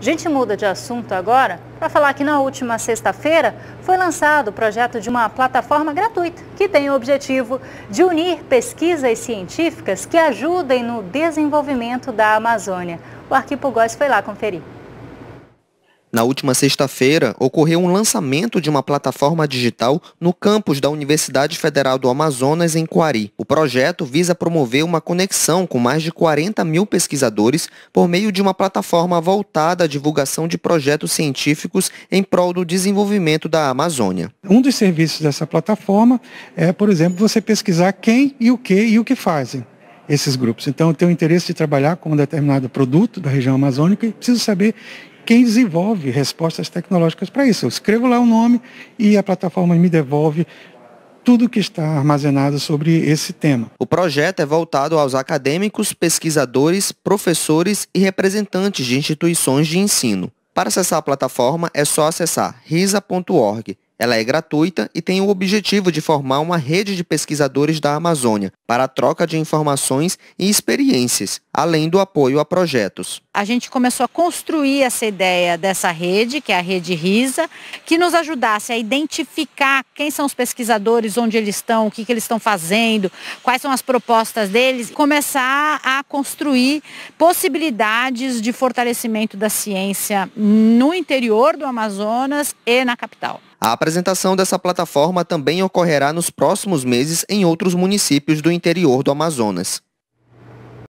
A gente muda de assunto agora para falar que na última sexta-feira foi lançado o projeto de uma plataforma gratuita que tem o objetivo de unir pesquisas científicas que ajudem no desenvolvimento da Amazônia. O Góes foi lá conferir. Na última sexta-feira, ocorreu um lançamento de uma plataforma digital no campus da Universidade Federal do Amazonas, em Coari. O projeto visa promover uma conexão com mais de 40 mil pesquisadores por meio de uma plataforma voltada à divulgação de projetos científicos em prol do desenvolvimento da Amazônia. Um dos serviços dessa plataforma é, por exemplo, você pesquisar quem e o que e o que fazem esses grupos. Então, eu tenho interesse de trabalhar com um determinado produto da região amazônica e preciso saber quem desenvolve respostas tecnológicas para isso. Eu escrevo lá o nome e a plataforma me devolve tudo que está armazenado sobre esse tema. O projeto é voltado aos acadêmicos, pesquisadores, professores e representantes de instituições de ensino. Para acessar a plataforma é só acessar risa.org ela é gratuita e tem o objetivo de formar uma rede de pesquisadores da Amazônia para a troca de informações e experiências, além do apoio a projetos. A gente começou a construir essa ideia dessa rede, que é a Rede RISA, que nos ajudasse a identificar quem são os pesquisadores, onde eles estão, o que, que eles estão fazendo, quais são as propostas deles, começar a construir possibilidades de fortalecimento da ciência no interior do Amazonas e na capital. A apresentação dessa plataforma também ocorrerá nos próximos meses em outros municípios do interior do Amazonas.